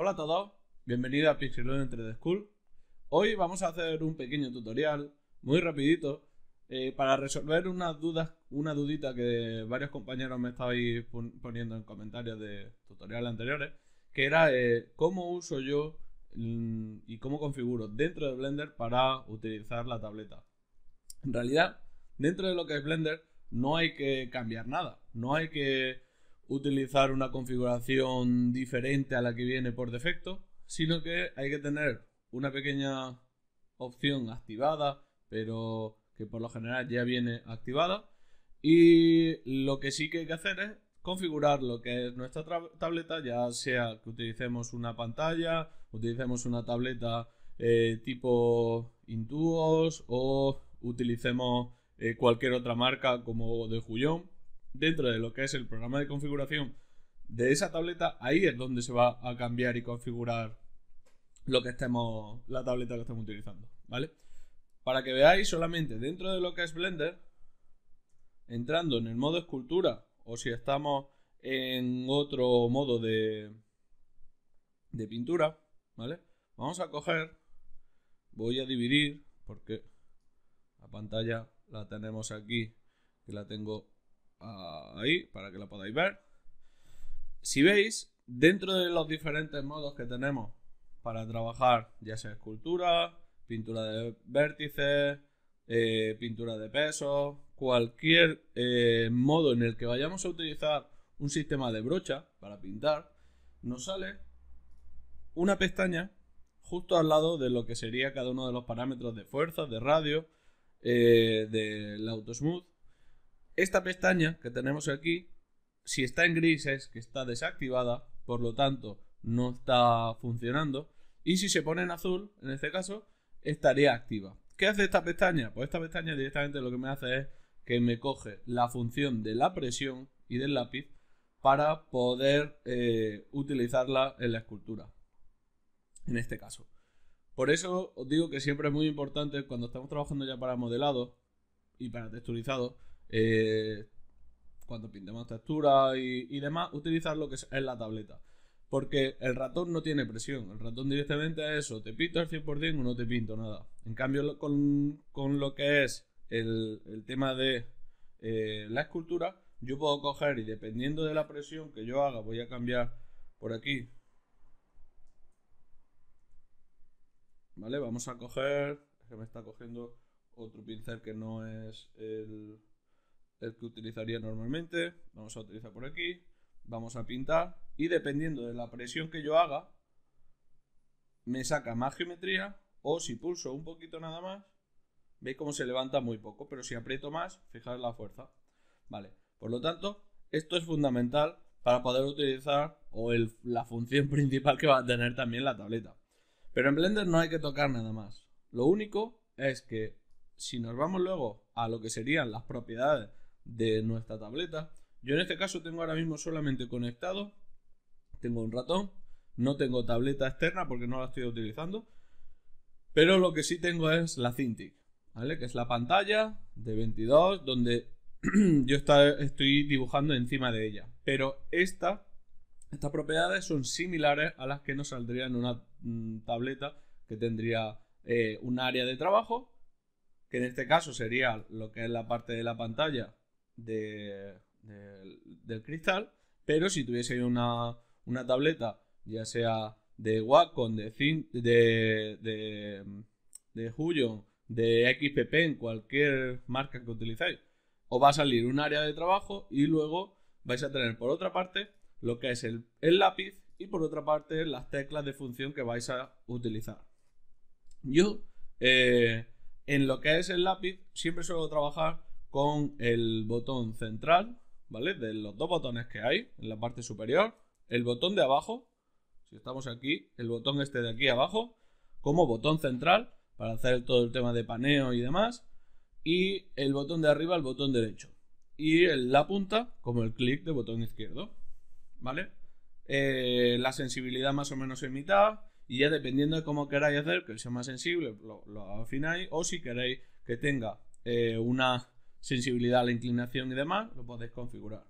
Hola a todos, bienvenidos a Pixelone entre the School. Hoy vamos a hacer un pequeño tutorial, muy rapidito, eh, para resolver unas dudas, una dudita que varios compañeros me estabais poniendo en comentarios de tutoriales anteriores, que era eh, cómo uso yo mm, y cómo configuro dentro de Blender para utilizar la tableta. En realidad, dentro de lo que es Blender no hay que cambiar nada, no hay que utilizar una configuración diferente a la que viene por defecto, sino que hay que tener una pequeña opción activada, pero que por lo general ya viene activada. Y lo que sí que hay que hacer es configurar lo que es nuestra tableta, ya sea que utilicemos una pantalla, utilicemos una tableta eh, tipo Intuos o utilicemos eh, cualquier otra marca como de dentro de lo que es el programa de configuración de esa tableta, ahí es donde se va a cambiar y configurar lo que estemos, la tableta que estemos utilizando, ¿vale? Para que veáis solamente dentro de lo que es Blender, entrando en el modo escultura o si estamos en otro modo de, de pintura, ¿vale? Vamos a coger, voy a dividir porque la pantalla la tenemos aquí, que la tengo ahí para que la podáis ver. Si veis, dentro de los diferentes modos que tenemos para trabajar, ya sea escultura, pintura de vértices, eh, pintura de peso, cualquier eh, modo en el que vayamos a utilizar un sistema de brocha para pintar, nos sale una pestaña justo al lado de lo que sería cada uno de los parámetros de fuerza, de radio, eh, del smooth esta pestaña que tenemos aquí, si está en gris es que está desactivada, por lo tanto no está funcionando. Y si se pone en azul, en este caso, estaría activa. ¿Qué hace esta pestaña? Pues esta pestaña directamente lo que me hace es que me coge la función de la presión y del lápiz para poder eh, utilizarla en la escultura. En este caso. Por eso os digo que siempre es muy importante cuando estamos trabajando ya para modelado y para texturizado, eh, cuando pintemos textura y, y, demás, utilizar lo que es, En la tableta. Porque el ratón no tiene presión, el ratón directamente es eso, te pinto al 100% o no te pinto nada. En cambio, con, lo que es el, tema de eh, la escultura, yo puedo coger y dependiendo de la presión que yo haga, voy a cambiar por aquí. Vale, vamos a coger, que me está cogiendo otro pincel que no es el, el que utilizaría normalmente, vamos a utilizar por aquí, vamos a pintar y dependiendo de la presión que yo haga, me saca más geometría o si pulso un poquito nada más, veis cómo se levanta muy poco, pero si aprieto más, fijaos la fuerza. Vale, por lo tanto, esto es fundamental para poder utilizar o la función principal que va a tener también la tableta. Pero en Blender no hay que tocar nada más. Lo único es que si nos vamos luego a lo que serían las propiedades de nuestra tableta. Yo en este caso tengo ahora mismo solamente conectado, tengo un ratón, no tengo tableta externa porque no la estoy utilizando, pero lo que sí tengo es la Cintiq, ¿vale? Que es la pantalla de 22 donde yo estoy dibujando encima de ella. Pero esta, estas propiedades son similares a las que nos saldrían en una mm, tableta que tendría eh, un área de trabajo, que en este caso sería lo que es la parte de la pantalla del cristal, pero si tuvieseis una, una tableta, ya sea de Wacom, de, de, de, de de XPP, en cualquier marca que utilizáis, os va a salir un área de trabajo y luego vais a tener por otra parte lo que es el, lápiz y por otra parte las teclas de función que vais a utilizar. Yo, eh, en lo que es el lápiz, siempre suelo trabajar con el botón central, ¿vale? De los dos botones que hay en la parte superior, el botón de abajo, si estamos aquí, el botón este de aquí abajo, como botón central para hacer todo el tema de paneo y demás, y el botón de arriba, el botón derecho, y la punta como el clic de botón izquierdo, ¿vale? Eh, la sensibilidad más o menos en mitad, y ya dependiendo de cómo queráis hacer, que sea más sensible, lo, afináis, o si queréis que tenga eh, una sensibilidad a la inclinación y demás, lo podéis configurar.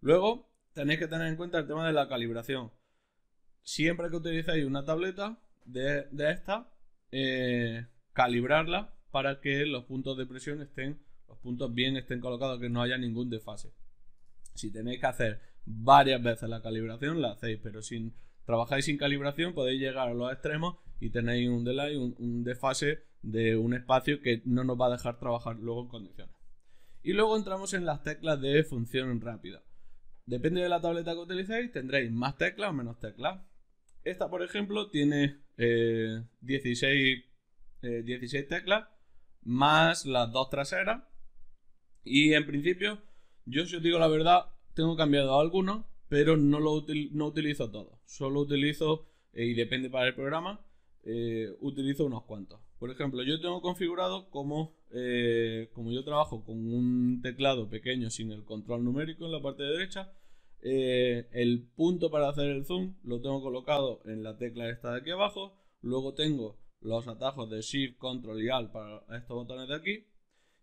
Luego tenéis que tener en cuenta el tema de la calibración. Siempre que utilicéis una tableta de, esta, eh, calibrarla para que los puntos de presión estén, los puntos bien estén colocados, que no haya ningún desfase. Si tenéis que hacer varias veces la calibración, la hacéis, pero si trabajáis sin calibración podéis llegar a los extremos y tenéis un delay, un desfase de un espacio que no nos va a dejar trabajar luego en condiciones. Y luego entramos en las teclas de función rápida. Depende de la tableta que utilicéis, tendréis más teclas o menos teclas. Esta, por ejemplo, tiene 16, eh, eh, teclas más las dos traseras. Y en principio, yo si os digo la verdad, tengo cambiado algunos, pero no, lo no utilizo todo Solo utilizo, eh, y depende para el programa, utilizo unos cuantos. Por ejemplo, yo tengo configurado como, eh, como yo trabajo con un teclado pequeño sin el control numérico en la parte derecha, eh, el punto para hacer el zoom lo tengo colocado en la tecla esta de aquí abajo. Luego tengo los atajos de Shift, Control y Alt para estos botones de aquí.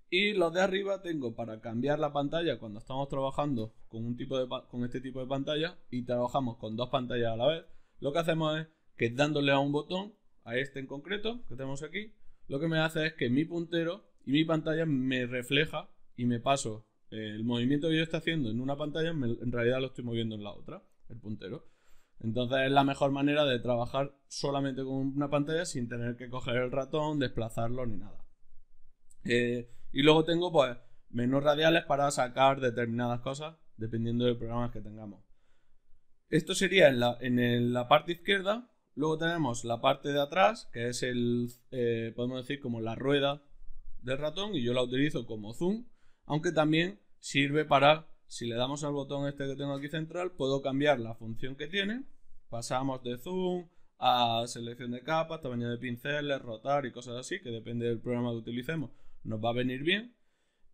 Y los de arriba tengo para cambiar la pantalla cuando estamos trabajando con, un tipo de, con este tipo de pantalla y trabajamos con dos pantallas a la vez. Lo que hacemos es que dándole a un botón a este en concreto que tenemos aquí, lo que me hace es que mi puntero y mi pantalla me refleja y me paso eh, el movimiento que yo estoy haciendo en una pantalla, en realidad lo estoy moviendo en la otra, el puntero. Entonces es la mejor manera de trabajar solamente con una pantalla sin tener que coger el ratón, desplazarlo ni nada. Eh, y luego tengo pues menús radiales para sacar determinadas cosas dependiendo de programas que tengamos. Esto sería en la, la parte izquierda Luego tenemos la parte de atrás, que es el, eh, podemos decir, como la rueda del ratón, y yo la utilizo como zoom, aunque también sirve para, si le damos al botón este que tengo aquí central, puedo cambiar la función que tiene. Pasamos de zoom a selección de capas, tamaño de pinceles, rotar y cosas así, que depende del programa que utilicemos, nos va a venir bien.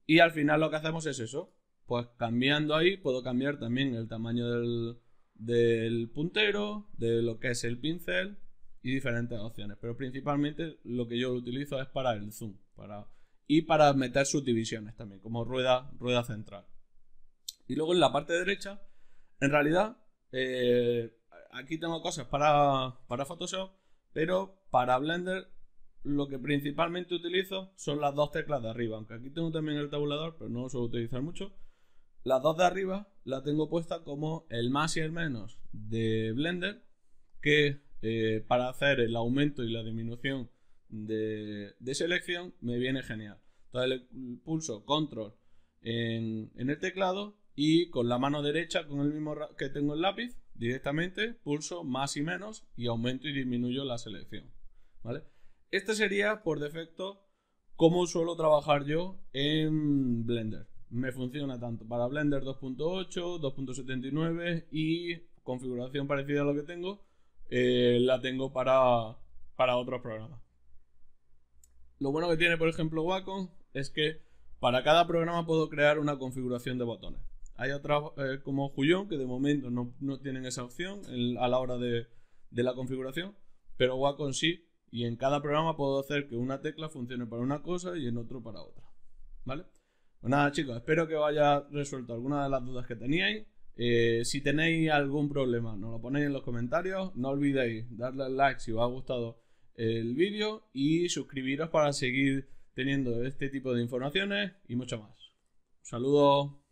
Y al final lo que hacemos es eso, pues cambiando ahí puedo cambiar también el tamaño del, del puntero, de lo que es el pincel y diferentes opciones. Pero principalmente lo que yo utilizo es para el zoom para, y para meter subdivisiones también, como rueda, rueda central. Y luego en la parte derecha, en realidad, eh, aquí tengo cosas para, para Photoshop, pero para Blender lo que principalmente utilizo son las dos teclas de arriba, aunque aquí tengo también el tabulador, pero no lo suelo utilizar mucho. Las dos de arriba la tengo puesta como el más y el menos de Blender, que eh, para hacer el aumento y la disminución de, selección me viene genial. Entonces le pulso control en, el teclado y con la mano derecha, con el mismo que tengo el lápiz, directamente pulso más y menos y aumento y disminuyo la selección. ¿vale? Este sería por defecto cómo suelo trabajar yo en Blender me funciona tanto para Blender 2.8, 2.79 y configuración parecida a lo que tengo, eh, la tengo para, para otros programas. Lo bueno que tiene, por ejemplo, Wacom es que para cada programa puedo crear una configuración de botones. Hay otras eh, como Juyón que de momento no, tienen esa opción a la hora de, la configuración, pero Wacom sí, y en cada programa puedo hacer que una tecla funcione para una cosa y en otro para otra. ¿Vale? Pues nada, chicos, espero que os haya resuelto alguna de las dudas que teníais. Eh, si tenéis algún problema, nos lo ponéis en los comentarios. No olvidéis darle al like si os ha gustado el vídeo y suscribiros para seguir teniendo este tipo de informaciones y mucho más. Un saludo.